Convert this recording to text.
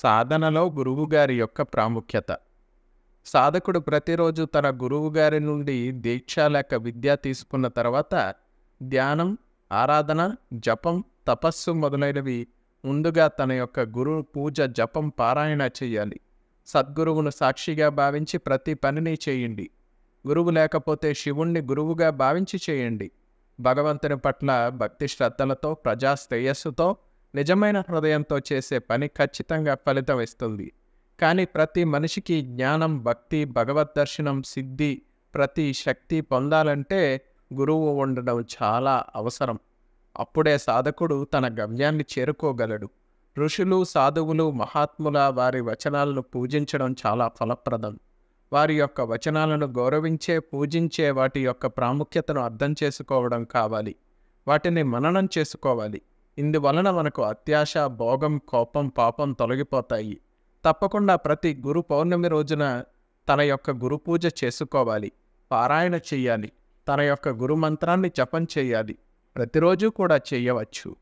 సాధనలో గురువుగారి యొక్క ప్రాముఖ్యత సాధకుడు ప్రతిరోజు తన గురువుగారి నుండి దీక్ష లేక విద్య తీసుకున్న తర్వాత ధ్యానం ఆరాధన జపం తపస్సు మొదలైనవి ముందుగా తన యొక్క గురు పూజ జపం పారాయణ చేయాలి సద్గురువును సాక్షిగా భావించి ప్రతి పనిని చేయండి గురువు లేకపోతే శివుణ్ణి గురువుగా భావించి చేయండి భగవంతుని పట్ల భక్తి శ్రద్ధలతో ప్రజా శ్రేయస్సుతో నిజమైన హృదయంతో చేసే పని ఖచ్చితంగా ఫలితం ఇస్తుంది కానీ ప్రతి మనిషికి జ్ఞానం భక్తి భగవద్ దర్శనం సిద్ధి ప్రతి శక్తి పొందాలంటే గురువు ఉండడం చాలా అవసరం అప్పుడే సాధకుడు తన గమ్యాన్ని చేరుకోగలడు ఋషులు సాధువులు మహాత్ముల వారి వచనాలను పూజించడం చాలా ఫలప్రదం వారి యొక్క వచనాలను గౌరవించే పూజించే వాటి యొక్క ప్రాముఖ్యతను అర్థం చేసుకోవడం కావాలి వాటిని మననం చేసుకోవాలి ఇందువలన మనకు అత్యాశ భోగం కోపం పాపం తొలగిపోతాయి తప్పకుండా ప్రతి గురు పౌర్ణమి రోజున తన యొక్క గురు పూజ చేసుకోవాలి పారాయణ చెయ్యాలి తన యొక్క గురు మంత్రాన్ని జపం చేయాలి ప్రతిరోజు కూడా చేయవచ్చు